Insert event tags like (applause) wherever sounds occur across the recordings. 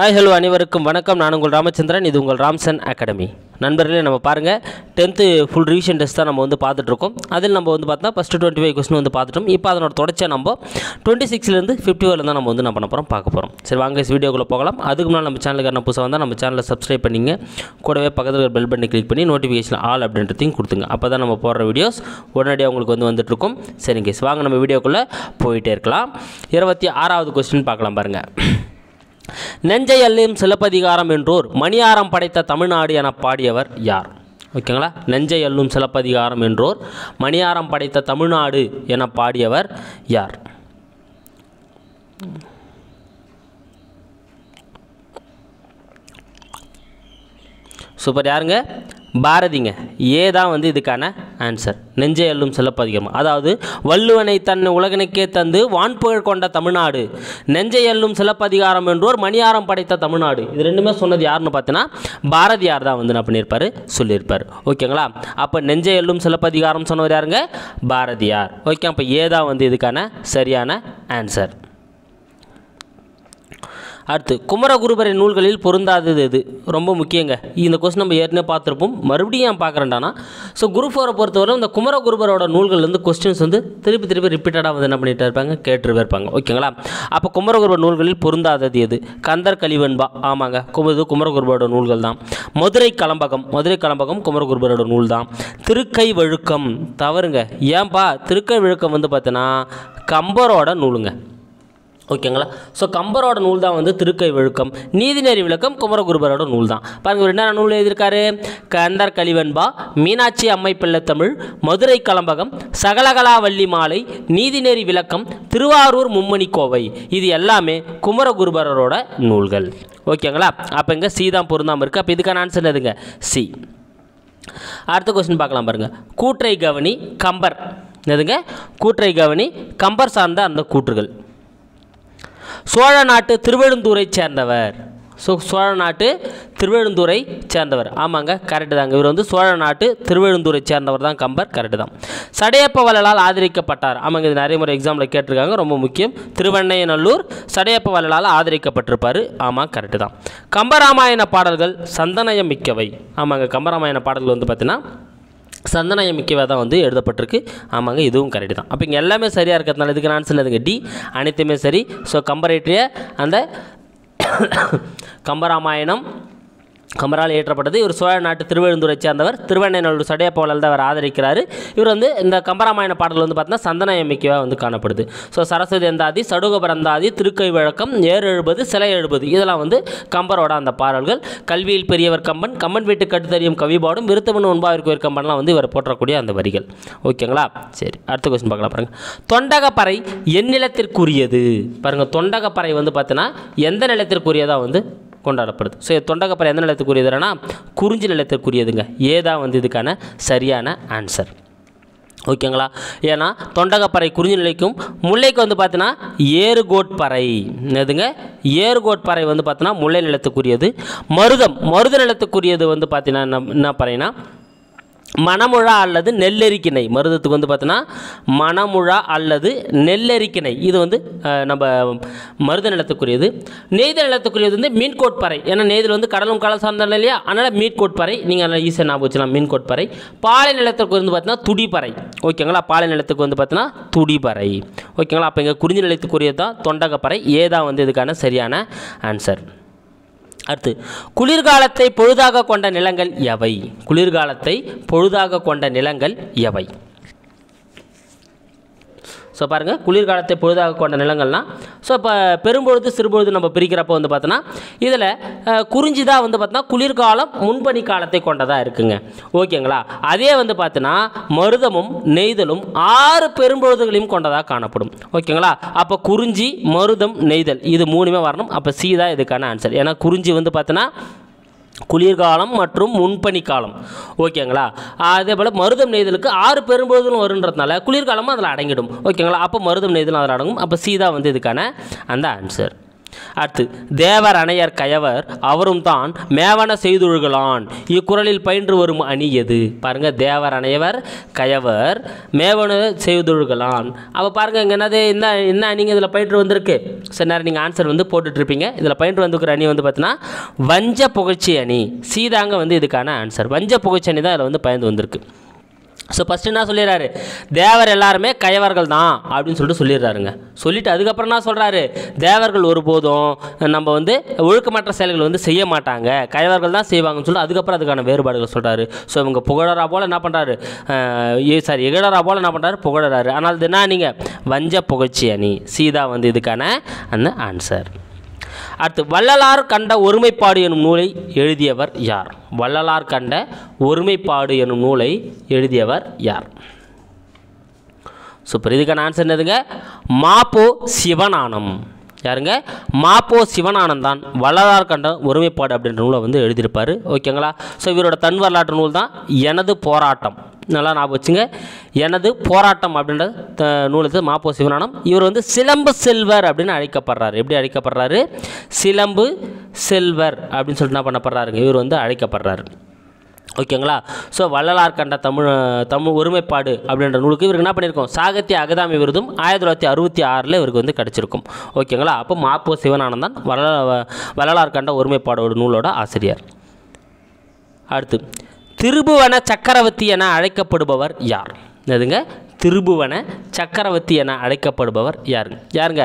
hi hello அனைவருக்கும் வணக்கம் நான் உங்கள் ராமச்சந்திரன் இது உங்கள் ராம்சன் அகாடமி நண்பர்களே நம்ம பாருங்கள் டென்த்து ஃபுல் ரிவிஷன் டெஸ்ட் தான் நம்ம வந்து பார்த்துட்ருக்கோம் அதில் நம்ம வந்து பார்த்தா ஃபஸ்ட்டு டுவெண்ட்டி ஃபைவ் கொஸ்டின் வந்து பார்த்துட்டோம் இப்போ அதனோட தொடச்சா நம்ம டுவெண்ட்டி சிக்ஸ்லேருந்து ஃபிஃப்டி வரல தான் நம்ம வந்து நம்ம பண்ண போகிறோம் பார்க்க போகிறோம் சரி வாங்க வீடியோக்குள்ளே போகலாம் அதுக்கு முன்னாடி நம்ம சேனலுக்கு நான் புதுசாக வந்தால் நம்ம சேனலை சப்ஸ்கிரைப் பண்ணிங்க கூடவே பக்கத்தில் பெல் பண்ணி கிளிக் பண்ணி நோட்டிஃபிகேஷன் ஆல் அப்படின்றதையும் கொடுத்துங்க அப்போ தான் நம்ம போடுற வீடியோஸ் உடனடியாக உங்களுக்கு வந்து வந்துட்டுருக்கும் சரிங்க வாங்க நம்ம வீடியோக்குள்ளே போயிட்டே இருக்கலாம் இருபத்தி ஆறாவது கொஸ்டின் பார்க்கலாம் பாருங்கள் நெஞ்சை அள்ளும் சிலப்பதிகாரம் என்றோர் மணியாரம் படைத்த தமிழ்நாடு என பாடியவர் யார் ஓகேங்களா நெஞ்சை அள்ளும் சிலப்பதிகாரம் என்றோர் மணியாரம் படைத்த தமிழ்நாடு என பாடியவர் யார் சூப்பர் யாருங்க பாரதிங்க ஏ தான் வந்து இதுக்கான ஆன்சர் நெஞ்சை அள்ளும் சிலப்பதிகாரம் அதாவது வள்ளுவனை தன் உலகனுக்கே தந்து வான்புகழ் கொண்ட தமிழ்நாடு நெஞ்சை அள்ளும் சிலப்பதிகாரம் என்றோர் மணியாரம் படைத்த தமிழ்நாடு இது ரெண்டுமே சொன்னது யாருன்னு பார்த்தீங்கன்னா பாரதியார் தான் வந்து என்ன பண்ணியிருப்பார் சொல்லியிருப்பார் ஓகேங்களா அப்போ நெஞ்சை அள்ளும் சிலப்பதிகாரம் சொன்னவர் யாருங்க பாரதியார் ஓகே அப்போ ஏதா வந்து இதுக்கான சரியான ஆன்சர் அடுத்து குமரகுருபரின் நூல்களில் பொருந்தாதது எது ரொம்ப முக்கியங்க இந்த கொஸ்டின் நம்ம ஏற்கனவே பார்த்துருப்போம் மறுபடியும் ஏன் பார்க்குறேன்டானா ஸோ குரூப் ஃபோரை பொறுத்தவரை இந்த குமரகுருபரோட நூல்கள்லேருந்து கொஸ்டின்ஸ் வந்து திருப்பி திருப்பி ரிப்பீட்டடாக வந்து என்ன பண்ணிகிட்டே இருப்பாங்க கேட்டுருவே இருப்பாங்க ஓகேங்களா அப்போ குமரகுருபர் நூல்களில் பொருந்தாதது எது கந்தர் கலிவன்பா ஆமாங்க குமது குமரகுருபரோட நூல்கள் தான் மதுரை கலம்பகம் மதுரை கலம்பகம் குமரகுருபரோட நூல் தான் திருக்கை வழுக்கம் தவறுங்க ஏன்பா திருக்கை விழுக்கம் வந்து பார்த்தீங்கன்னா கம்பரோட நூலுங்க ஓகேங்களா ஸோ கம்பரோட நூல் தான் வந்து திருக்கை விழுக்கம் நீதிநெறி விளக்கம் குமரகுருபரோட நூல் தான் பாருங்கள் என்ன நூல் எழுதியிருக்காரு கந்தர் கலிவன்பா மீனாட்சி அம்மை தமிழ் மதுரை கலம்பகம் சகலகலாவள்ளி மாலை நீதிநெறி விளக்கம் திருவாரூர் மும்மணி கோவை இது எல்லாமே குமரகுருபரோட நூல்கள் ஓகேங்களா அப்போ இங்கே சி தான் பொருந்தாமல் இருக்குது அப்போ இதுக்கான ஆன்சர் எதுங்க சி அடுத்த கொஸ்டின் பார்க்கலாம் பாருங்கள் கூற்றை கவனி கம்பர் எதுங்க கூற்றை கவனி கம்பர் சார்ந்த அந்த கூற்றுகள் சோழ நாட்டு திருவெழுந்தூரை சேர்ந்தவர் ஸோ சோழ நாட்டு திருவெழுந்தூரை சேர்ந்தவர் ஆமாங்க கரெக்டு தாங்க இவர் வந்து சோழ நாட்டு திருவெழுந்தூரை சேர்ந்தவர் தான் கம்பர் கரெக்டு தான் சடையப்ப வள்ளலால் ஆதரிக்கப்பட்டார் ஆமாங்க இது நிறைய முறை எக்ஸாமில் கேட்டிருக்காங்க ரொம்ப முக்கியம் திருவண்ணையநல்லூர் சடையப்ப வள்ளலால் ஆதரிக்கப்பட்டிருப்பார் ஆமாம் கரெக்டு தான் கம்பராமாயண பாடல்கள் சந்தனயம் மிக்கவை ஆமாங்க கம்பராமாயண பாடல்கள் வந்து பார்த்திங்கன்னா சந்தனயமிக்கவாக தான் வந்து எழுதப்பட்டிருக்கு ஆமாங்க இதுவும் கரெக்டு தான் அப்போ இங்கே எல்லாமே சரியாக இருக்கிறதுனால இதுக்கு ஆன்சர் இல்லைங்க டி அனைத்துமே சரி ஸோ கம்பரேட்டரிய அந்த (coughs) கம்பராமாயணம் கமரால் ஏற்றப்பட்டது இவர் சோழ நாட்டு திருவெழுந்தூரை சேர்ந்தவர் திருவண்ணைநல்லூர் சடையப்பவலால் தான் அவர் ஆதரிக்கிறார் இவர் வந்து இந்த கம்பராமாயண பாடல் வந்து பார்த்தீங்கன்னா சந்தன எண்ணிக்கையாக வந்து காணப்படுது ஸோ சரஸ்வதி அந்தாதி சடுக பரந்தாதி திருக்கை வழக்கம் ஏறு எழுபது சிலை எழுபது இதெல்லாம் வந்து கம்பரோட அந்த பாடல்கள் கல்வியில் பெரியவர் கம்பன் கம்பன் வீட்டு கட்டுத்தறியும் கவிபாடும் விருத்தமன் உண்பாவிற்கு ஒரு கம்பன்லாம் வந்து இவர் போற்றக்கூடிய அந்த வரிகள் ஓகேங்களா சரி அடுத்த கொஸ்டின் பார்க்கலாம் பாருங்கள் தொண்டகப்பறை என் நிலத்திற்குரியது பாருங்கள் தொண்டகப்பறை வந்து பார்த்தீங்கன்னா எந்த நிலத்திற்குரியதாக வந்து கொண்டாடப்படுது ஸோ தொண்டகப்பறை எந்த நிலத்துக்குரியதுனா குறிஞ்சி நிலத்திற்குரியதுங்க ஏதான் வந்து இதுக்கான சரியான ஆன்சர் ஓகேங்களா ஏன்னா தொண்டகப்பறை குறிஞ்சி நிலைக்கும் முல்லைக்கு வந்து பார்த்தீங்கன்னா ஏறுகோட்பறை எதுங்க ஏறுகோட்பறை வந்து பார்த்தீங்கன்னா முல்லை நிலத்துக்குரியது மருதம் மருத நிலத்துக்குரியது வந்து பார்த்தீங்கன்னா என்ன என்ன பறைனா மணமுழா அல்லது நெல்லெரிக்கிணை மருதத்துக்கு வந்து பார்த்தோன்னா மணமுழா அல்லது நெல்லெரிக்கிணை இது வந்து நம்ம மருத நிலத்துக்குரியது நெய்த நிலத்துக்குரியது வந்து மீன்கோட்பாறை ஏன்னா நெய்தல் வந்து கடலும் கடல் சார்ந்த இல்லையா அதனால் மீன்கோட்பாறை நீங்கள் அதனால் ஈஸியாக ஞாபகம் வச்சுக்கலாம் மீன்கோட்பாறை பாலை நிலத்துக்கு வந்து பார்த்தீங்கன்னா துடிப்பறை ஓகேங்களா பாலை நிலத்துக்கு வந்து பார்த்தீங்கன்னா துடிப்பாறை ஓகேங்களா அப்போ இங்கே குறிஞ்சி நிலத்துக்குரியது தான் தொண்டகப்பறை ஏதா வந்து இதுக்கான சரியான ஆன்சர் அடுத்து குளிர்காலத்தை பொழுதாக கொண்ட நிலங்கள் எவை குளிர்காலத்தை பொழுதாக கொண்ட நிலங்கள் எவை ஸோ பாருங்கள் குளிர்காலத்தை பொழுதாக கொண்ட நிலங்கள்லாம் ஸோ இப்போ பெரும்பொழுது சிறுபொழுது நம்ம பிரிக்கிறப்போ வந்து பார்த்தோன்னா இதில் குறிஞ்சி தான் வந்து பார்த்தோன்னா குளிர்காலம் முன்பனி காலத்தை கொண்டதாக இருக்குங்க ஓகேங்களா அதே வந்து பார்த்தோன்னா மருதமும் நெய்தலும் ஆறு பெரும்பொழுதுகளையும் கொண்டதாக காணப்படும் ஓகேங்களா அப்போ குறிஞ்சி மருதம் நெய்தல் இது மூணுமே வரணும் அப்போ சி தான் இதுக்கான ஆன்சர் ஏன்னா குறிஞ்சி வந்து பார்த்தோன்னா குளிர்காலம் மற்றும் முன்பனி காலம் ஓகேங்களா அதே போல் மருதம் நெய்தலுக்கு ஆறு பெரும்பொழுதும் வருன்றதுனால குளிர்காலமும் அதில் அடங்கிடும் ஓகேங்களா அப்போ மருதம் நெய்தலும் அதில் அடங்கும் அப்போ சீதா வந்து இதுக்கான அந்த ஆன்சர் அடுத்து தேவர் அணையர் கயவர் அவரும் தான் மேவன செய்துழ்களான் இக்குறளில் பயின்று வரும் அணி எது பாருங்கள் தேவர் அணையவர் கயவர் மேவன செய்துழுகலான் அப்போ பாருங்கள் இங்கே என்னது என்ன என்ன அணிங்க இதில் பயின்று வந்திருக்கு சரி நேரம் நீங்கள் ஆன்சர் வந்து போட்டுட்ருப்பீங்க இதில் பயின்று வந்துருக்கிற அணி வந்து பார்த்தீங்கன்னா வஞ்ச புகழ்ச்சி அணி சீதாங்க வந்து இதுக்கான ஆன்சர் வஞ்ச புகழ்ச்சி அணி தான் இதில் வந்து பயந்து வந்திருக்கு ஸோ ஃபஸ்ட்டு என்ன சொல்லிடுறாரு தேவர் எல்லாருமே கயவர்கள் தான் அப்படின்னு சொல்லிட்டு சொல்லிடுறாருங்க சொல்லிவிட்டு அதுக்கப்புறம் என்ன சொல்கிறாரு தேவர்கள் ஒருபோதும் நம்ம வந்து ஒழுக்கமற்ற செயல்கள் வந்து செய்ய மாட்டாங்க கயவர்கள் தான் செய்வாங்கன்னு சொல்லிட்டு அதுக்கப்புறம் அதுக்கான வேறுபாடுகள் சொல்கிறாரு ஸோ இவங்க புகழறா போல் என்ன பண்ணுறாரு சாரி எகழரா போல் என்ன பண்ணுறாரு புகழறாரு ஆனால் அது என்ன நீங்கள் வஞ்ச புகழ்ச்சி அணி சீதா வந்து இதுக்கான அந்த ஆன்சர் அடுத்து வள்ளலார் கண்ட ஒருமைப்பாடு எனும் நூலை எழுதியவர் யார் வள்ளலார் கண்ட ஒருமைப்பாடு எனும் நூலை எழுதியவர் யார் சூப்பர் இதுக்கான ஆன்சர் என்னதுங்க மாப்போ சிவனானம் யாருங்க மாப்போ சிவனானந்தான் வள்ளலார் கண்ட ஒருமைப்பாடு அப்படின்ற நூலை வந்து எழுதியிருப்பார் ஓகேங்களா ஸோ இவரோட தன் வரலாற்று நூல் தான் எனது போராட்டம் நல்லா ஞாபகம் வச்சுங்க எனது போராட்டம் அப்படின்ற நூலுக்கு மாப்போ சிவனானம் இவர் வந்து சிலம்பு செல்வர் அப்படின்னு அழைக்கப்படுறாரு எப்படி அழைக்கப்படுறாரு சிலம்பு செல்வர் அப்படின்னு சொல்லிட்டு என்ன பண்ணப்படுறாருங்க இவர் வந்து அழைக்கப்படுறாரு ஓகேங்களா ஸோ வள்ளலார் கண்ட தமிழ் தமிழ் ஒருமைப்பாடு அப்படின்ற நூலுக்கு இவருக்கு என்ன பண்ணியிருக்கோம் சாகித்ய அகதாமி விருதும் ஆயிரத்தி தொள்ளாயிரத்தி அறுபத்தி ஆறில் இவருக்கு வந்து கிடச்சிருக்கும் ஓகேங்களா அப்போ மாப்போ சிவனானந்தான் வள்ளலார் கண்ட ஒருமைப்பாடோட நூலோட ஆசிரியர் அடுத்து திருபுவன சக்கரவர்த்தி என அழைக்கப்படுபவர் யார் என்னதுங்க திருபுவன சக்கரவர்த்தி என அழைக்கப்படுபவர் யாருங்க யாருங்க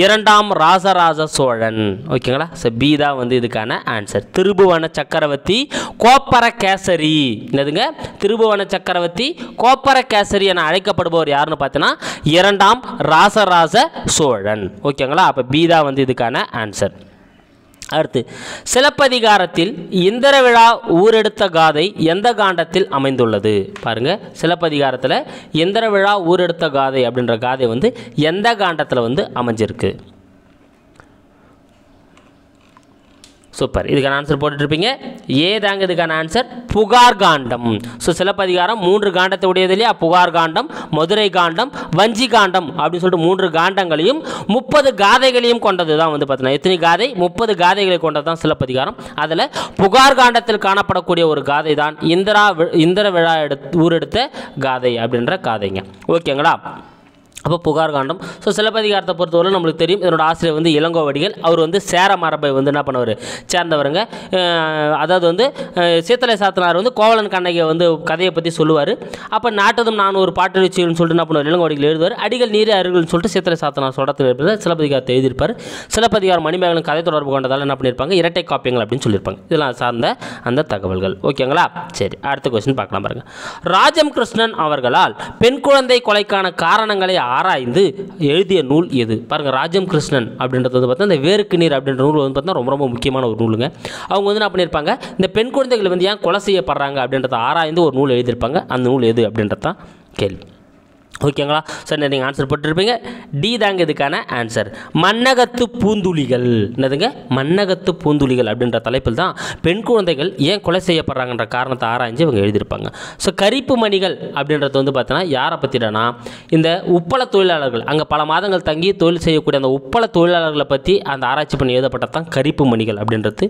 இரண்டாம் ராசராஜ சோழன் ஓகேங்களா ஸோ பி தான் வந்து இதுக்கான ஆன்சர் திருபுவன சக்கரவர்த்தி கோப்பர கேசரி என்னதுங்க திருபுவன சக்கரவர்த்தி கோப்பர கேசரி என அழைக்கப்படுபவர் யாருன்னு பார்த்தீங்கன்னா இரண்டாம் ராசராஜ சோழன் ஓகேங்களா அப்போ பி தான் வந்து இதுக்கான ஆன்சர் அடுத்து சிலப்பதிகாரத்தில் இந்திர விழா ஊரெடுத்த காதை எந்த காண்டத்தில் அமைந்துள்ளது பாருங்கள் சிலப்பதிகாரத்தில் இந்திர விழா ஊரெடுத்த காதை அப்படின்ற காதை வந்து எந்த காண்டத்தில் வந்து அமைஞ்சிருக்கு சூப்பர் இதுக்கான ஆன்சர் போட்டுட்ருப்பீங்க ஏ தாங்க இதுக்கான ஆன்சர் புகார் காண்டம் ஸோ சிலப்பதிகாரம் மூன்று காண்டத்தை உடையது இல்லையா புகார் காண்டம் மதுரை காண்டம் வஞ்சி காண்டம் அப்படின்னு சொல்லிட்டு மூன்று காண்டங்களையும் முப்பது காதைகளையும் கொண்டது தான் வந்து பார்த்தீங்கன்னா எத்தனை காதை முப்பது காதைகளை கொண்டது தான் சிலப்பதிகாரம் அதில் புகார் காண்டத்தில் காணப்படக்கூடிய ஒரு காதை தான் இந்திரா இந்திர விழா எடுத்து ஊரெடுத்த காதை அப்படின்ற காதைங்க ஓகேங்களா அப்போ புகார் காண்டம் ஸோ சிலப்பதிகாரத்தை பொறுத்தவரை நம்மளுக்கு தெரியும் இதனோட ஆசிரியர் வந்து இளங்கோவடிகள் அவர் வந்து சேர மரபை வந்து என்ன பண்ணுவார் சேர்ந்தவருங்க அதாவது வந்து சீத்தலை சாத்தனார் வந்து கோவலன் கண்ணகியை வந்து கதையை பற்றி சொல்லுவார் அப்போ நாட்டதும் நான் ஒரு பாட்டு வச்சுன்னு சொல்லிட்டு என்ன பண்ணுவார் இளங்கோவடிகள் எழுதுவார் அடிகள் நீரே அருகல்னு சொல்லிட்டு சீத்தலை சாத்தனார் சொல்கிறது இருப்பது சிலப்பதிகாரத்தை எழுதியிருப்பார் சிலப்பதிகாரம் மணிமேகலன் கதை தொடர்பு கொண்டதால் என்ன பண்ணியிருப்பாங்க இரட்டை காப்பியங்கள் அப்படின்னு சொல்லியிருப்பாங்க இதெல்லாம் சார்ந்த அந்த தகவல்கள் ஓகேங்களா சரி அடுத்த கொஸ்டின் பார்க்கலாம் பாருங்கள் ராஜம் கிருஷ்ணன் அவர்களால் பெண் குழந்தை கொலைக்கான காரணங்களை ஆராய்ந்து எழுதிய நூல் எது பாருங்கள் ராஜம் கிருஷ்ணன் அப்படின்றது வந்து பார்த்தா இந்த வேருக்கு நீர் அப்படின்ற நூல் வந்து பார்த்தா ரொம்ப ரொம்ப முக்கியமான ஒரு நூலுங்க அவங்க வந்து என்ன பண்ணியிருப்பாங்க இந்த பெண் குழந்தைகள் வந்து ஏன் கொலை செய்யப்படுறாங்க அப்படின்றத ஆராய்ந்து ஒரு நூல் எழுதியிருப்பாங்க அந்த நூல் எது அப்படின்றது தான் கேள்வி ஓகேங்களா சார் நீங்கள் ஆன்சர் போட்டிருப்பீங்க டி தாங்க இதுக்கான ஆன்சர் மன்னகத்து பூந்துளிகள் என்னதுங்க மன்னகத்து பூந்துளிகள் அப்படின்ற தலைப்பில் தான் பெண் குழந்தைகள் ஏன் கொலை செய்யப்படுறாங்கன்ற காரணத்தை ஆராய்ஞ்சு இவங்க எழுதியிருப்பாங்க ஸோ கரிப்பு மணிகள் அப்படின்றது வந்து பார்த்தோன்னா யாரை பற்றிடனா இந்த உப்பள தொழிலாளர்கள் அங்கே பல மாதங்கள் தங்கி தொழில் செய்யக்கூடிய அந்த உப்பள தொழிலாளர்களை பற்றி அந்த ஆராய்ச்சி பண்ணி எழுதப்பட்டது தான் கரிப்பு மணிகள் அப்படின்றது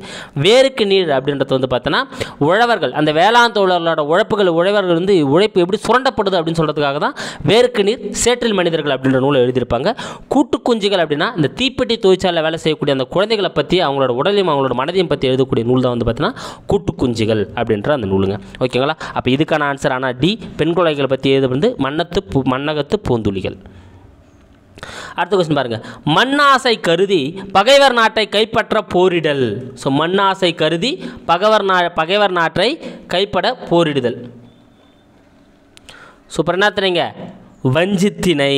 வேருக்கு நீர் அப்படின்றது வந்து பார்த்தோன்னா உழவர்கள் அந்த வேளாண் தொழிலாளர்களோட உழைப்புகள் உழவர்கள் வந்து உழைப்பு எப்படி சுரண்டப்படுது அப்படின்னு சொல்கிறதுக்காக தான் வேறு நேருக்கு நீர் சேற்றில் மனிதர்கள் அப்படின்ற நூலை எழுதியிருப்பாங்க கூட்டு குஞ்சுகள் அப்படின்னா இந்த தீப்பெட்டி தொழிற்சாலையில் வேலை செய்யக்கூடிய அந்த குழந்தைகளை பற்றி அவங்களோட உடலையும் அவங்களோட மனதையும் பற்றி எழுதக்கூடிய நூல் தான் வந்து பார்த்தீங்கன்னா கூட்டு குஞ்சுகள் அப்படின்ற அந்த நூலுங்க ஓகேங்களா அப்போ இதுக்கான ஆன்சர் ஆனால் டி பெண் குழந்தைகளை பற்றி எழுது வந்து மன்னத்து பூ மன்னகத்து பூந்துளிகள் அடுத்த கொஸ்டின் பாருங்கள் மண்ணாசை கருதி பகைவர் நாட்டை கைப்பற்ற போரிடல் ஸோ மண்ணாசை கருதி பகவர் நா பகைவர் நாட்டை கைப்பட போரிடுதல் சூப்பர் என்ன வஞ்சித்திணை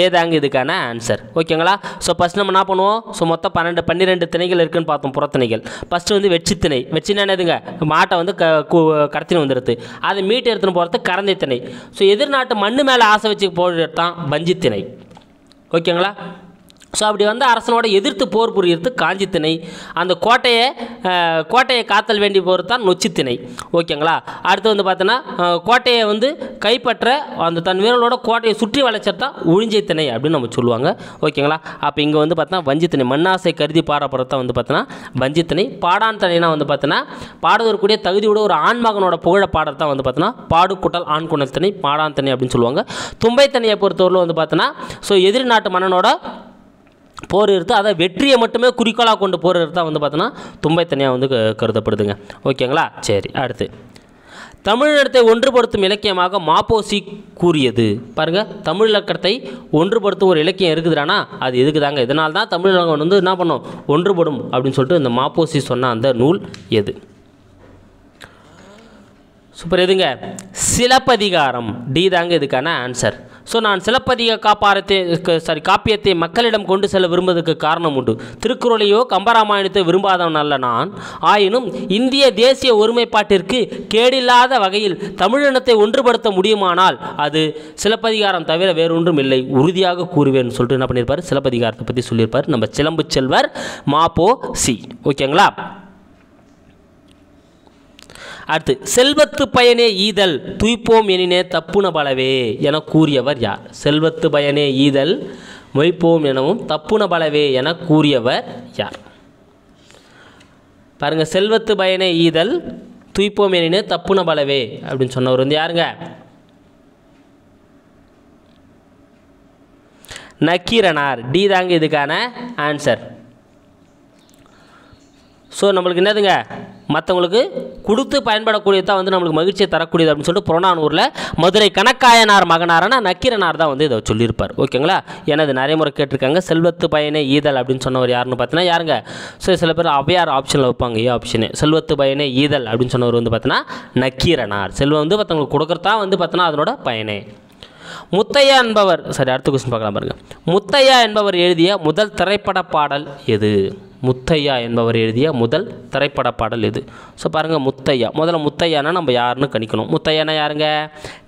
ஏதாங்க இதுக்கான ஆன்சர் ஓகேங்களா ஸோ ஃபஸ்ட் நம்ம என்ன பண்ணுவோம் ஸோ மொத்தம் பன்னெண்டு பன்னிரெண்டு திணைகள் இருக்குன்னு பார்த்தோம் புறத்திணைகள் ஃபஸ்ட்டு வந்து வெட்சித்திணை வெட்சினா எதுங்க மாட்டை வந்து க கடத்தினு வந்துடுது அதை மீட்டு எடுத்துன்னு போகிறது கரந்தை திணை ஸோ எதிர்நாட்டு மண்ணு மேலே ஆசை வச்சு போடுறது தான் வஞ்சித்திணை ஓகேங்களா ஸோ அப்படி வந்து அரசனோட எதிர்த்து போர் புரியறது காஞ்சி திணை அந்த கோட்டையை கோட்டையை காத்தல் வேண்டி போகிறது தான் நொச்சி திணை ஓகேங்களா அடுத்து வந்து பார்த்தோன்னா கோட்டையை வந்து கைப்பற்ற அந்த தன் வீரர்களோட கோட்டையை சுற்றி வளைச்சது தான் உழிஞ்சை திணை அப்படின்னு நம்ம சொல்லுவாங்க ஓகேங்களா அப்போ இங்கே வந்து பார்த்தோன்னா வஞ்சித்திணை மண்ணாசை கருதி பாடப்படுறது தான் வந்து பார்த்தோன்னா வஞ்சித்திணை பாடான் திணைனா வந்து பார்த்தோன்னா பாடுவதற்குரிய தகுதியோட ஒரு ஆண்மகனோட புகழ பாடுறது தான் வந்து பார்த்தோன்னா பாடுக்குட்டல் ஆண் குணல் திணை பாடான் திணை அப்படின்னு சொல்லுவாங்க தும்பை திணையை பொறுத்தவரையில் வந்து பார்த்தோன்னா ஸோ எதிரி நாட்டு மன்னனோட போர் இருந்து அதை வெற்றியை மட்டுமே குறிக்கோளாக கொண்டு போர் எடுத்தால் வந்து பார்த்தோன்னா தும்பை தனியாக வந்து கருதப்படுதுங்க ஓகேங்களா சரி அடுத்து தமிழினத்தை ஒன்றுபடுத்தும் இலக்கியமாக மாப்போசி கூறியது பாருங்கள் தமிழ் இலக்கணத்தை ஒன்றுபடுத்தும் ஒரு இலக்கியம் இருக்குதுடானா அது எதுக்கு தாங்க இதனால் தான் தமிழ் வந்து என்ன பண்ணும் ஒன்றுபடும் அப்படின்னு சொல்லிட்டு இந்த மாப்போசி சொன்ன அந்த நூல் எது சூப்பர் எதுங்க சிலப்பதிகாரம் டி தாங்க இதுக்கான ஆன்சர் ஸோ நான் சிலப்பதிக காப்பாரத்தை சாரி காப்பியத்தை மக்களிடம் கொண்டு செல்ல விரும்புவதற்கு காரணம் உண்டு திருக்குறளையோ கம்பராமாயணத்தை விரும்பாதவன் அல்ல நான் ஆயினும் இந்திய தேசிய ஒருமைப்பாட்டிற்கு கேடில்லாத வகையில் தமிழினத்தை ஒன்றுபடுத்த முடியுமானால் அது சிலப்பதிகாரம் தவிர வேறொன்றும் இல்லை உறுதியாக கூறுவேன் சொல்லிட்டு என்ன பண்ணியிருப்பார் சிலப்பதிகாரத்தை பற்றி சொல்லியிருப்பார் நம்ம சிலம்பு செல்வர் மாப்போ சி ஓகேங்களா அடுத்து செல்வத்து பயனே ஈதல் துய்ப்போம் எனினே தப்புன பலவே என கூறியவர் யார் செல்வத்து பயனே ஈதல் மொய்ப்போம் எனவும் தப்புன பலவே என கூறியவர் யார் பாருங்கள் செல்வத்து பயனே ஈதல் துய்ப்போம் எனினே தப்புன பலவே அப்படின்னு சொன்னவர் வந்து யாருங்க நக்கீரனார் டி தாங்க இதுக்கான ஆன்சர் ஸோ நம்மளுக்கு என்னதுங்க மற்றவங்களுக்கு கொடுத்து பயன்படக்கூடியது தான் வந்து நம்மளுக்கு மகிழ்ச்சியை தரக்கூடியது அப்படின்னு சொல்லிட்டு புறநானூரில் மதுரை கணக்காயனார் மகனாரான நக்கீரனார் தான் வந்து இதை சொல்லியிருப்பார் ஓகேங்களா எனது நிறைய முறை கேட்டிருக்காங்க செல்வத்து பயனே ஈதல் அப்படின்னு சொன்னவர் யாருன்னு பார்த்தீங்கன்னா யாருங்க ஸோ சில பேர் அவையார் ஆப்ஷனில் வைப்பாங்க ஏ ஆப்ஷனு செல்வத்து பயனே ஈதல் அப்படின்னு சொன்னவர் வந்து பார்த்தீங்கன்னா நக்கீரனார் செல்வம் வந்து மற்றவங்களுக்கு கொடுக்குறதா வந்து பார்த்தீங்கன்னா அதனோட பயனே முத்தையா என்பவர் சரி அடுத்த கொஸ்டின் பார்க்கலாம் பாருங்கள் முத்தையா என்பவர் எழுதிய முதல் திரைப்பட பாடல் எது முத்தையா என்பவர் எழுதிய முதல் திரைப்பட பாடல் இது ஸோ பாருங்கள் முத்தையா முதல்ல முத்தையானா நம்ம யாருன்னு கணிக்கணும் முத்தையானா யாருங்க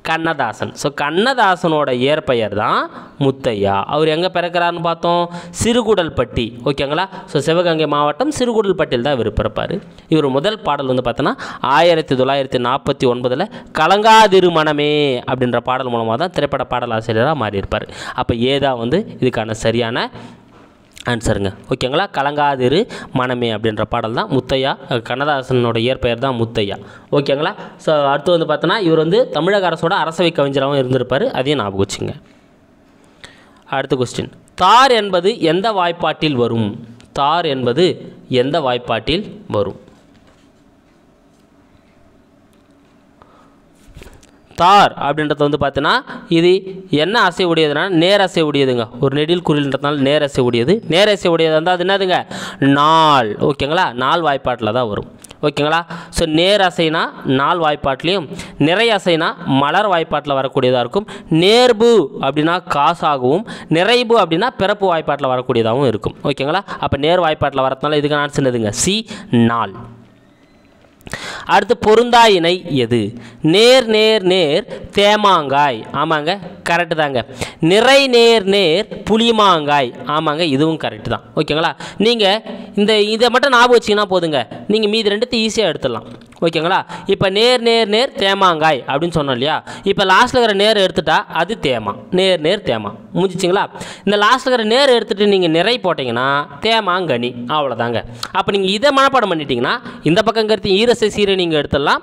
கண்ணதாசன் ஸோ கண்ணதாசனோட இயற்பெயர் தான் முத்தையா அவர் எங்கே பிறக்கிறாருன்னு பார்த்தோம் சிறுகுடல்பட்டி ஓகேங்களா ஸோ சிவகங்கை மாவட்டம் சிறுகுடல்பட்டியில் தான் இவர் பிறப்பார் இவர் முதல் பாடல் வந்து பார்த்தோன்னா ஆயிரத்தி தொள்ளாயிரத்தி நாற்பத்தி ஒன்பதில் கலங்காதிருமணமே அப்படின்ற பாடல் மூலமாக தான் திரைப்பட பாடல் ஆசிரியராக மாறியிருப்பார் அப்போ ஏதா வந்து இதுக்கான சரியான ஆன்சருங்க ஓகேங்களா கலங்காதிரு மனமே அப்படின்ற பாடல் தான் முத்தையா கண்ணதாசனோட இயற்பெயர் தான் முத்தையா ஓகேங்களா ஸோ அடுத்து வந்து பார்த்தோன்னா இவர் வந்து தமிழக அரசோட அரசவை கவிஞராகவும் இருந்திருப்பார் அதையும் ஞாபகம் வச்சுங்க அடுத்த கொஸ்டின் தார் என்பது எந்த வாய்ப்பாட்டில் வரும் தார் என்பது எந்த வாய்ப்பாட்டில் வரும் தார் அப்படின்றத வந்து பார்த்தீங்கன்னா இது என்ன அசை உடையதுன்னா நேர் அசை உடையதுங்க ஒரு நெடில் குரில்ன்றதுனால நேர் அசை உடையது நேர் அசை உடையது வந்து அது என்னதுங்க நாள் ஓகேங்களா நாள் வாய்ப்பாட்டில் தான் வரும் ஓகேங்களா ஸோ நேர் அசைனா நாள் வாய்ப்பாட்லேயும் நிறைய அசைனா மலர் வாய்ப்பாட்டில் வரக்கூடியதாக இருக்கும் நேர்பு அப்படின்னா காசாகவும் நிறைவு அப்படின்னா பிறப்பு வாய்ப்பாட்டில் வரக்கூடியதாகவும் இருக்கும் ஓகேங்களா அப்போ நேர் வாய்ப்பாட்டில் வரதுனால இதுக்கு நான் சொன்னதுங்க சி நாள் அடுத்து பொருந்தா இணை எது நேர் நேர் நேர் தேமாங்காய் ஆமாங்க கரெக்டு தாங்க நிறை நேர் நேர் புளிமாங்காய் ஆமாங்க இதுவும் கரெக்டு தான் ஓகேங்களா நீங்கள் இந்த இதை மட்டும் ஞாபகம் வச்சிங்கன்னா போதுங்க நீங்கள் மீதி ரெண்டுத்தையும் ஈஸியாக எடுத்துடலாம் ஓகேங்களா இப்போ நேர் நேர் நேர் தேமாங்காய் அப்படின்னு சொன்னோம் இல்லையா இப்போ லாஸ்ட்டில் இருக்கிற நேர் எடுத்துட்டா அது தேமா நேர் நேர் தேமா முடிஞ்சிச்சிங்களா இந்த லாஸ்ட்டில் இருக்கிற நேர் எடுத்துகிட்டு நீங்கள் நிறை போட்டிங்கன்னா தேமாங்கனி அவ்வளோதாங்க அப்போ நீங்கள் இதை மனப்பாடம் பண்ணிட்டீங்கன்னா இந்த பக்கம் கருத்து ஈர ஐந்தசை சீரை நீங்கள் எடுத்துடலாம்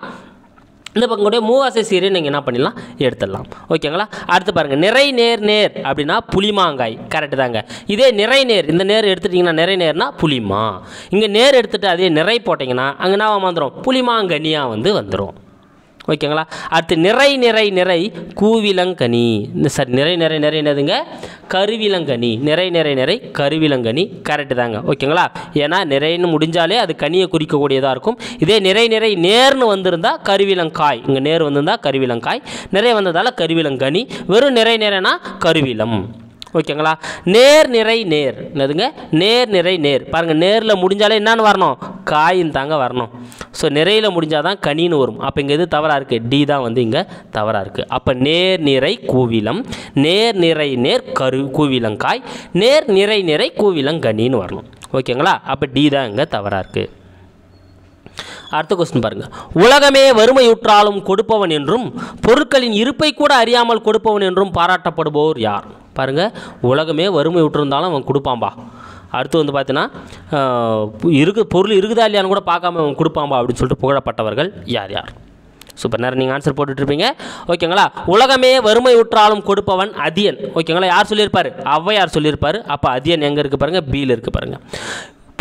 இந்த பக்கம் கூட மூவாசை சீரை நீங்கள் என்ன பண்ணிடலாம் எடுத்துடலாம் ஓகேங்களா அடுத்து பாருங்கள் நிறை நேர் நேர் அப்படின்னா புளிமாங்காய் கரெக்டு தாங்க இதே நிறை நேர் இந்த நேர் எடுத்துட்டிங்கன்னா நிறை நேர்னா புளிமா இங்கே நேர் எடுத்துகிட்டு அதே நிறை போட்டிங்கன்னா அங்கே என்ன வந்துடும் புளிமாங்கனியாக வந்து வந்துடும் ஓகேங்களா அடுத்து நிறை நிறை நிறை கூவிலங்கனி இந்த நிறை நிறை நிறை என்னதுங்க கருவிலங்கனி நிறை நிறை நிறை கருவிலங்கனி கரெக்டு தாங்க ஓகேங்களா ஏன்னா நிறைன்னு முடிஞ்சாலே அது கனியை குறிக்கக்கூடியதாக இருக்கும் இதே நிறை நிறை நேர்னு வந்திருந்தால் கருவிலங்காய் இங்கே நேர் வந்திருந்தால் கருவிலங்காய் நிறைய வந்ததால் கருவிலங்கனி வெறும் நிறை நிறைனா கருவிலம் ஓகேங்களா நேர் நிறை நேர் என்னதுங்க நேர் நிறை நேர் பாருங்கள் நேரில் முடிஞ்சாலே என்னான்னு வரணும் காயின் தாங்க வரணும் ஸோ நிறையில் முடிஞ்சால் தான் கனின்னு வரும் அப்போ இங்கே எது தவறாக இருக்குது டி தான் வந்து இங்கே தவறாக இருக்குது அப்போ நேர் நிறை கூவிலம் நேர் நிறை நேர் கரு கூவிலங்காய் நேர் நிறை நிறை கூவிலங்கனின்னு வரணும் ஓகேங்களா அப்போ டி தான் இங்கே தவறாக இருக்குது அடுத்த கொஸ்டின் பாருங்கள் உலகமே வறுமையுற்றாலும் கொடுப்பவன் என்றும் பொருட்களின் இருப்பை கூட அறியாமல் கொடுப்பவன் என்றும் பாராட்டப்படுபவர் யார் பாருங்கள் உலகமே வறுமை விட்டுருந்தாலும் அவன் கொடுப்பான்பா அடுத்து வந்து பார்த்தீங்கன்னா இருக்கு பொருள் இருக்குதா இல்லையான்னு கூட பார்க்காம அவன் கொடுப்பான்பா அப்படின்னு சொல்லிட்டு புகழப்பட்டவர்கள் யார் யார் சூப்பர் நேரம் நீங்கள் ஆன்சர் போட்டுட்ருப்பீங்க ஓகேங்களா உலகமே வறுமை உற்றாலும் கொடுப்பவன் அதியன் ஓகேங்களா யார் சொல்லியிருப்பார் அவ்வையார் சொல்லியிருப்பார் அப்போ அதியன் எங்கே இருக்குது பாருங்கள் பியில் இருக்குது பாருங்கள்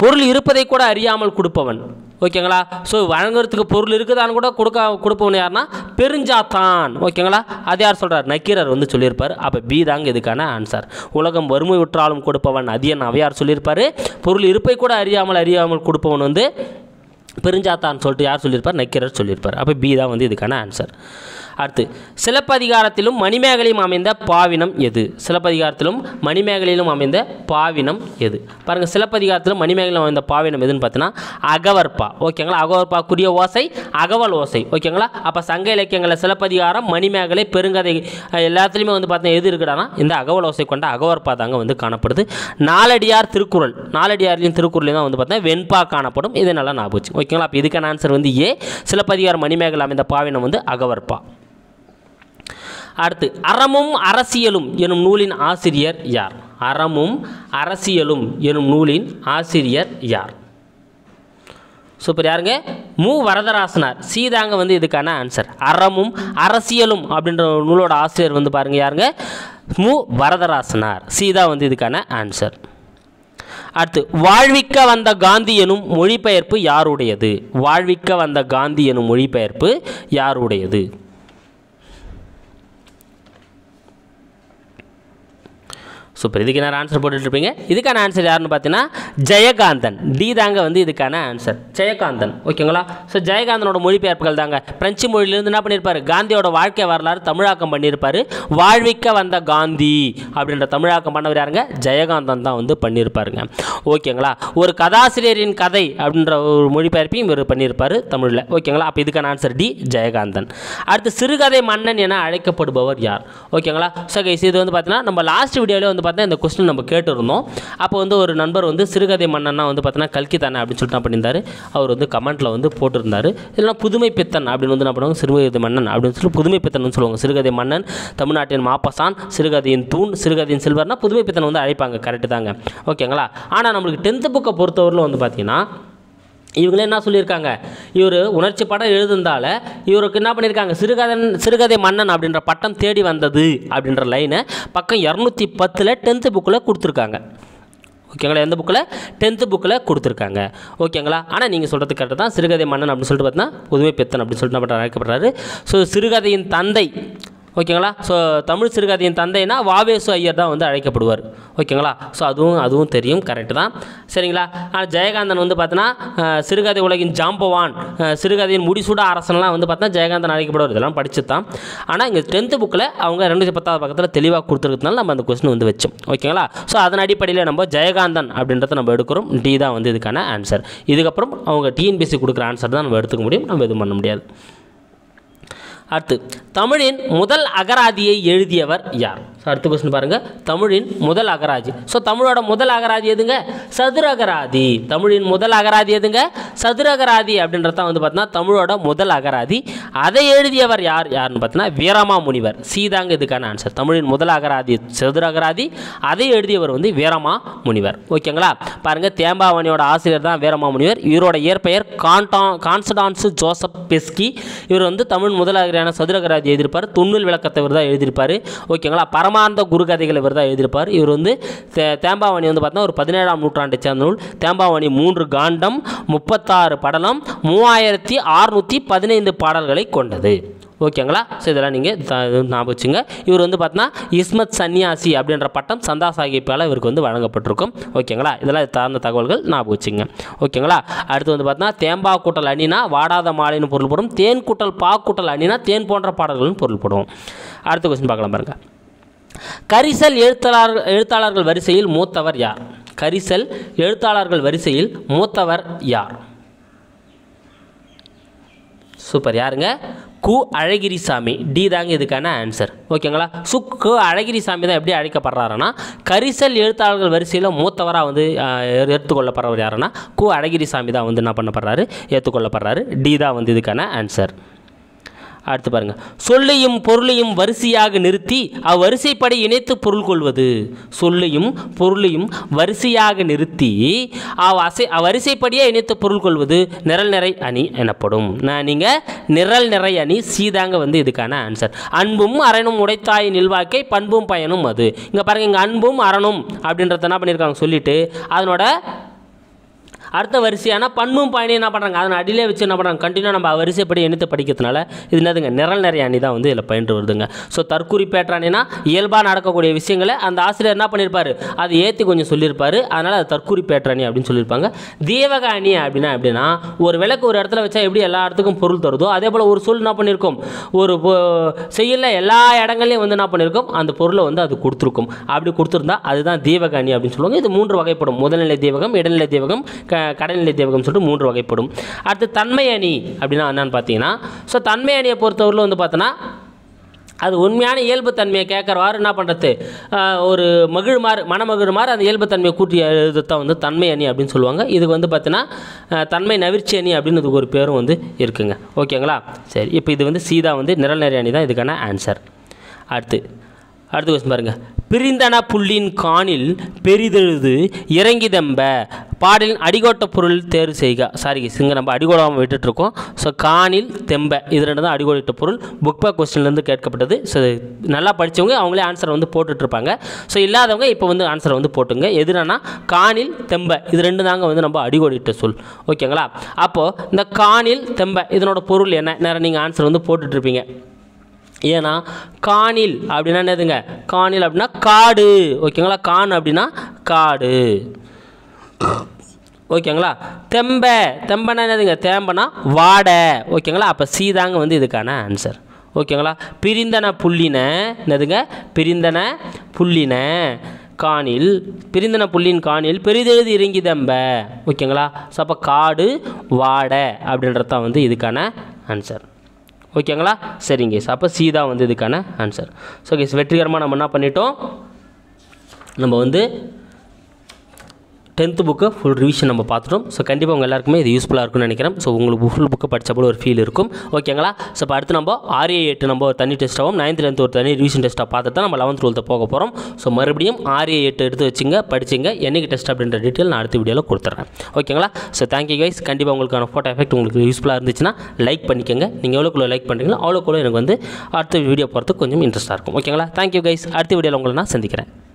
பொருள் இருப்பதை கூட அறியாமல் கொடுப்பவன் ஓகேங்களா ஸோ வழங்குறதுக்கு பொருள் இருக்குதான்னு கூட கொடுக்க கொடுப்பவன் யாருன்னா பெருஞ்சாத்தான் ஓகேங்களா அது யார் சொல்கிறார் நக்கீரர் வந்து சொல்லியிருப்பார் அப்போ பி தாங்க இதுக்கான ஆன்சர் உலகம் வறுமை உற்றாலும் கொடுப்பவன் அதியன் அவையார் சொல்லியிருப்பார் பொருள் இருப்பை கூட அறியாமல் அறியாமல் கொடுப்பவன் வந்து பெருஞ்சாத்தான்னு சொல்லிட்டு யார் சொல்லியிருப்பார் நக்கீரர் சொல்லியிருப்பார் அப்போ பி தான் வந்து இதுக்கான ஆன்சர் அடுத்து சிலப்பதிகாரத்திலும் மணிமேகலையும் அமைந்த பாவினம் எது சிலப்பதிகாரத்திலும் மணிமேகலையிலும் அமைந்த பாவினம் எது பாருங்கள் சிலப்பதிகாரத்திலும் மணிமேகலையும் அமைந்த பாவினம் எதுன்னு பார்த்தீங்கன்னா அகவர்பா ஓகேங்களா அகவர்பாக்குரிய ஓசை அகவல் ஓசை ஓகேங்களா அப்போ சங்க இலக்கியங்களில் சிலப்பதிகாரம் மணிமேகலை பெருங்கதை எல்லாத்துலேயுமே வந்து பார்த்தீங்கன்னா எது இருக்குடானா இந்த அகவல் ஓசை கொண்ட அகவர்பா தாங்க வந்து காணப்படுது நாலடியார் திருக்குறள் நாலடியார்லையும் திருக்குறளையும் தான் வந்து பார்த்தீங்கன்னா வெண்பா காணப்படும் இது நல்லா ஞாபகம் ஓகேங்களா அப்போ இதுக்கான ஆன்சர் வந்து ஏ சிலப்பதிகாரம் மணிமேகலை அமைந்த பாவினம் வந்து அகவர்பா அடுத்து அறமும் அரசியலும் எனும் நூலின் ஆசிரியர் யார் அறமும் அரசியலும் எனும் நூலின் ஆசிரியர் யார் சூப்பர் யாருங்க மு வரதராசனார் சீதாங்க வந்து இதுக்கான ஆன்சர் அறமும் அரசியலும் அப்படின்ற நூலோட ஆசிரியர் வந்து பாருங்க யாருங்க மு வரதராசனார் சீதா வந்து இதுக்கான ஆன்சர் அடுத்து வாழ்விக்க வந்த காந்தி எனும் மொழிபெயர்ப்பு யாருடையது வாழ்விக்க வந்த காந்தி எனும் மொழிபெயர்ப்பு யாருடையது சூப்பர் இதுக்கு என்ன ஆன்சர் போட்டுட்ருப்பீங்க இதுக்கான ஆன்சர் யாருன்னு பார்த்தீங்கன்னா ஜெயகாந்தன் டி தாங்க வந்து இதுக்கான ஆன்சர் ஜெயகாந்தன் ஓகேங்களா ஸோ ஜெயகாந்தனோட மொழிபெயர்ப்புகள் தாங்க பிரெஞ்சு மொழியிலிருந்து என்ன பண்ணியிருப்பார் காந்தியோட வாழ்க்கை வரலாறு தமிழாக்கம் பண்ணியிருப்பார் வாழ்விக்க வந்த காந்தி அப்படின்ற தமிழாக்கம் பண்ணவர் யாருங்க ஜெயகாந்தன் தான் வந்து பண்ணியிருப்பாருங்க ஓகேங்களா ஒரு கதாசிரியரின் கதை அப்படின்ற ஒரு மொழிபெயர்ப்பையும் இவர் பண்ணியிருப்பார் தமிழில் ஓகேங்களா அப்போ இதுக்கான ஆன்சர் டி ஜெயகாந்தன் அடுத்து சிறுகதை மன்னன் என அழைக்கப்படுபவர் யார் ஓகேங்களா ஸோ இது வந்து பார்த்தீங்கன்னா நம்ம லாஸ்ட் வீடியோவில் வந்து பார்த்தா இந்த கொஸ்டின் நம்ம கேட்டுருந்தோம் அப்போ வந்து ஒரு நண்பர் வந்து சிறுகதை மன்னன்னா வந்து பார்த்தீங்கன்னா கல்கி தானே அப்படின்னு சொல்லிட்டு பண்ணியிருந்தார் அவர் வந்து கமெண்ட்டில் வந்து போட்டிருந்தார் இல்லைனா புதுமை பித்தன் அப்படின்னு வந்து என்ன பண்ணுவாங்க சிறுகதை மன்னன் அப்படின்னு சொல்லி புதுமை பித்தன் சொல்லுவாங்க சிறுகதை மன்னன் தமிழ்நாட்டின் மாப்பசான் சிறுகதையின் தூண் சிறுகதையின் சில்வர்னா புதுமை பித்தன் வந்து அழைப்பாங்க கரெக்டு தாங்க ஓகேங்களா ஆனால் நம்மளுக்கு டென்த்து புக்கை பொறுத்தவரையில் வந்து பார்த்திங்கன்னா இவங்களே என்ன சொல்லியிருக்காங்க இவர் உணர்ச்சி படம் எழுதுந்தால இவருக்கு என்ன பண்ணியிருக்காங்க சிறுகதன் சிறுகதை மன்னன் அப்படின்ற பட்டம் தேடி வந்தது அப்படின்ற லைனை பக்கம் இரநூத்தி பத்தில் டென்த்து புக்கில் கொடுத்துருக்காங்க ஓகேங்களா எந்த புக்கில் டென்த்து புக்கில் கொடுத்துருக்காங்க ஓகேங்களா ஆனால் நீங்கள் சொல்கிறது கரெக்டாக தான் சிறுகதை மன்னன் அப்படின்னு சொல்லிட்டு பார்த்தீங்கன்னா புதுமை பெத்தன் அப்படின்னு சொல்லிட்டு நம்ம அழைக்கப்படுறாரு ஸோ சிறுகதையின் தந்தை ஓகேங்களா ஸோ தமிழ் சிறுகதையின் தந்தைனா வாவேசு ஐயர் தான் வந்து அழைக்கப்படுவார் ஓகேங்களா ஸோ அதுவும் அதுவும் தெரியும் கரெக்டு தான் சரிங்களா ஆனால் ஜெயகாந்தன் வந்து பார்த்தீங்கன்னா சிறுகதை உலகின் ஜாம்பவான் சிறுகதையின் முடிசூட அரசன்லாம் வந்து பார்த்தீங்கன்னா ஜெயகாந்தன் அழைக்கப்படுவார் இதெல்லாம் படிச்சு தான் ஆனால் இங்கே டென்த்து புக்கில் அவங்க ரெண்டு பத்தாவது பக்கத்தில் தெளிவாக கொடுத்துருக்கிறதுனால நம்ம அந்த கொஸ்டின் வந்து வச்சோம் ஓகேங்களா ஸோ அதன் அடிப்படையில் நம்ம ஜெயகாந்தன் அப்படின்றத நம்ம எடுக்கிறோம் டி தான் வந்து இதுக்கான ஆன்சர் இதுக்கப்புறம் அவங்க டிஎன்பிசி கொடுக்குற ஆன்சர் தான் நம்ம எடுத்துக்க முடியும் நம்ம எதுவும் பண்ண முடியாது அடுத்து தமிழின் முதல் அகராதியை எழுதியவர் யார் அடுத்த கொஸ்டின் பாருங்கள் தமிழின் முதல் அகராதி ஸோ தமிழோட முதல் அகராதி எதுங்க சதுர அகராதி தமிழின் முதல் அகராதி எதுங்க சதுர அகராதி அப்படின்றதான் வந்து பார்த்தினா தமிழோட முதல் அகராதி அதை எழுதியவர் யார் யாருன்னு பார்த்தீங்கன்னா வீரமா முனிவர் சீதாங்க இதுக்கான ஆன்சர் தமிழின் முதல் அகராதி சதுர அகராதி அதை எழுதியவர் வந்து வீரமா முனிவர் ஓகேங்களா பாருங்கள் தேம்பாவணியோட ஆசிரியர் தான் வீரமா முனிவர் இவரோட இயற்பெயர் கான்டா கான்ஸ்டான்ஸ் ஜோசப் பெஸ்கி இவர் வந்து தமிழ் முதல் அகரையான சதுர அகராதி எழுதியிருப்பார் துண்ணில் விளக்கத்தை இவர் தான் எழுதியிருப்பார் ஓகேங்களா பரம் பரமார்ந்த குருகதைகள் இவர் தான் எழுதியிருப்பார் இவர் வந்து தேம்பாவணி வந்து பார்த்தோம்னா ஒரு பதினேழாம் நூற்றாண்டு சேர்ந்த நூல் தேம்பாவணி மூன்று காண்டம் முப்பத்தாறு படலம் மூவாயிரத்தி அறுநூற்றி பதினைந்து பாடல்களை கொண்டது ஓகேங்களா ஸோ இதெல்லாம் நீங்கள் ஞாபகம் வச்சுங்க இவர் வந்து பார்த்தீங்கன்னா இஸ்மத் சன்னியாசி அப்படின்ற பட்டம் சந்தா சாஹிப்பால் இவருக்கு வந்து வழங்கப்பட்டிருக்கும் ஓகேங்களா இதெல்லாம் தகுந்த தகவல்கள் ஞாபகம் வச்சுங்க ஓகேங்களா அடுத்து வந்து பார்த்தீங்கன்னா தேம்பா கூட்டல் அணினா வாடாத மாலைன்னு பொருள்படும் தேன் கூட்டல் கூட்டல் அணினா தேன் போன்ற பாடல்கள்னு பொருள்படும் அடுத்த கொஸ்டின் பார்க்கலாம் பாருங்கள் கரிசல் எழுத்தாளர் எழுத்தாளர்கள் வரிசையில் மூத்தவர் யார் கரிசல் எழுத்தாளர்கள் வரிசையில் மூத்தவர் யார் சூப்பர் யாருங்க கு அழகிரிசாமி டி தாங்க இதுக்கான ஆன்சர் ஓகேங்களா சு கு அழகிரிசாமி தான் எப்படி அழைக்கப்படுறாருன்னா கரிசல் எழுத்தாளர்கள் வரிசையில் மூத்தவராக வந்து ஏற்றுக்கொள்ளப்படுறவர் யாருன்னா கு அழகிரிசாமி தான் வந்து என்ன பண்ணப்படுறாரு ஏற்றுக்கொள்ளப்படுறாரு டி தான் வந்து இதுக்கான ஆன்சர் அடுத்து பாருங்கள் சொல்லையும் பொருளையும் வரிசையாக நிறுத்தி அவ்வரிசைப்படி இணைத்து பொருள் கொள்வது சொல்லையும் பொருளையும் வரிசையாக நிறுத்தி அசை அவ்வரிசைப்படியாக இணைத்து பொருள் கொள்வது நிரல் நிறை அணி எனப்படும் நான் நீங்கள் நிரல் நிறை அணி சீதாங்க வந்து இதுக்கான ஆன்சர் அன்பும் அரணும் உடைத்தாய் நில்வாக்கை பண்பும் பயனும் அது இங்கே பாருங்கள் இங்கே அன்பும் அரணும் அப்படின்றத என்ன பண்ணியிருக்காங்க சொல்லிவிட்டு அதனோட அடுத்த வரிசையான பண்பும் பாயினி என்ன பண்ணுறாங்க அதன் அடியிலே வச்சு என்ன பண்ணுறாங்க கண்டினியூ நம்ம வரிசைப்படி இணைத்து படிக்கிறதுனால இது என்னதுங்க நிரல் நிறைய அணி தான் வந்து இதில் பயின்று வருதுங்க ஸோ தற்குறிப்பேற்றாணினா இயல்பாக நடக்கக்கூடிய விஷயங்களை அந்த ஆசிரியர் என்ன பண்ணியிருப்பார் அதை ஏற்றி கொஞ்சம் சொல்லியிருப்பார் அதனால் அது பேற்றாணி அப்படின்னு சொல்லியிருப்பாங்க தேவக அணி அப்படின்னா எப்படின்னா ஒரு விளக்கு ஒரு இடத்துல வச்சா எப்படி எல்லா இடத்துக்கும் பொருள் தருதோ அதே போல் ஒரு சொல் என்ன பண்ணியிருக்கோம் ஒரு செய்யல எல்லா இடங்கள்லையும் வந்து என்ன பண்ணியிருக்கோம் அந்த பொருளை வந்து அது கொடுத்துருக்கும் அப்படி கொடுத்துருந்தா அதுதான் தீவக அணி அப்படின்னு சொல்லுவாங்க இது மூன்று வகைப்படும் முதல்நிலை தீவகம் இடைநிலை தீவகம் க கடல்நிலை தேவகம் சொல்லிட்டு மூன்று வகைப்படும் அடுத்து தன்மை அணி அப்படின்னா என்னென்னு பார்த்தீங்கன்னா ஸோ தன்மை அணியை பொறுத்தவரையில் வந்து பார்த்தோன்னா அது உண்மையான இயல்புத்தன்மையை கேட்குறவாறு என்ன பண்ணுறது ஒரு மகிழ்மாறு மனமகிழ்மாறு அந்த இயல்புத்தன்மையை கூட்டி எழுதுதான் வந்து தன்மை அணி அப்படின்னு சொல்லுவாங்க இதுக்கு வந்து பார்த்தீங்கன்னா தன்மை நவிர்ச்சி அணி அப்படின்னு ஒரு பேரும் வந்து இருக்குங்க ஓகேங்களா சரி இப்போ இது வந்து சீதா வந்து நிரல் நிறைய அணி தான் இதுக்கான ஆன்சர் அடுத்து அடுத்து கொஸ்டின் பாருங்கள் பிரிந்தன புள்ளின் காணில் பெரிதெழுது இறங்கிதம்ப பாடலின் அடிகோட்ட பொருள் தேர்வு செய்க சாரி சிங்க நம்ம அடிகோடாமல் விட்டுட்ருக்கோம் ஸோ காணில் தெம்ப இது ரெண்டு தான் அடிகோடிட்ட பொருள் புக் பேக் கொஸ்டின்லேருந்து கேட்கப்பட்டது ஸோ நல்லா படித்தவங்க அவங்களே ஆன்சரை வந்து போட்டுட்ருப்பாங்க ஸோ இல்லாதவங்க இப்போ வந்து ஆன்சரை வந்து போட்டுங்க எதுனா காணில் தெம்ப இது ரெண்டு தாங்க வந்து நம்ம அடிகோடிட்ட சொல் ஓகேங்களா அப்போது இந்த காணில் தெம்ப இதனோட பொருள் என்ன நேரம் நீங்கள் ஆன்சர் வந்து போட்டுட்ருப்பீங்க ஏன்னா காணில் அப்படின்னா என்னதுங்க காணில் அப்படின்னா காடு ஓகேங்களா கான் அப்படின்னா காடு ஓகேங்களா தெம்ப தெம்பனா என்னதுங்க தேம்பனா வாடை ஓகேங்களா அப்போ சீதாங்க வந்து இதுக்கான ஆன்சர் ஓகேங்களா பிரிந்தன புள்ளின என்னதுங்க பிரிந்தன புள்ளின காணில் பிரிந்தன புள்ளின் காணில் பெரிதெழுது இறங்கி தம்ப ஓகேங்களா ஸோ அப்போ காடு வாடை அப்படின்றது தான் வந்து இதுக்கான ஆன்சர் ஓகேங்களா சரிங்க கேஸ் அப்போ சி தான் வந்து இதுக்கான ஆன்சர் ஸோ கேஸ் வெற்றிகரமாக நம்ம என்ன பண்ணிட்டோம் நம்ம வந்து டென்த்து புக்கு ஃபுல் ரிவிஷன் நம்ம பார்த்துட்டோம் ஸோ கண்டிப்பாக உங்கள் எல்லாருக்குமே இது யூஸ்ஃபுல்லாக இருக்கும்னு நினைக்கிறேன் ஸோ உங்களுக்கு ஃபுல் புக்கை படித்த போல ஒரு ஃபீல் இருக்கும் ஓகேங்களா ஸோ இப்போ அடுத்து நம்ம ஆறு எட்டு நம்ம ஒரு தனி டெஸ்ட்டாகவும் நைன்த் லென்த் ஒரு தனி ரிவிஷன் டெஸ்ட்டாக பார்த்து தான் நம்ம லெவன்த் டுவெல்த்து போக போகிறோம் ஸோ மறுபடியும் ஆறு எட்டு எடுத்து வச்சுங்க படிச்சுங்க என்னைக்கு டெஸ்ட் அப்படின்ற டீட்டெயில் நான் அடுத்த வீடியோவில் கொடுத்துட்றேன் ஓகேங்களா ஸோ தேங்க்யூ கைஸ் கண்டிப்பாக உங்களுக்கான ஃபோட்டோ எஃபெக்ட் உங்களுக்கு யூஸ்ஃபுல்லாக இருந்துச்சுன்னா லைக் பண்ணிக்கோங்க நீங்கள் எவ்வளோக்குள்ள லைக் பண்ணுறீங்களோ அவ்வளோக்குள்ள எனக்கு வந்து அடுத்த வீடியோ போகிறதுக்கு கொஞ்சம் இன்ட்ரெஸ்ட்டாக இருக்கும் ஓகேங்களா தேங்க்யூ கைஸ் அடுத்த வீடியோவில் உங்களை நான் சந்திக்கிறேன்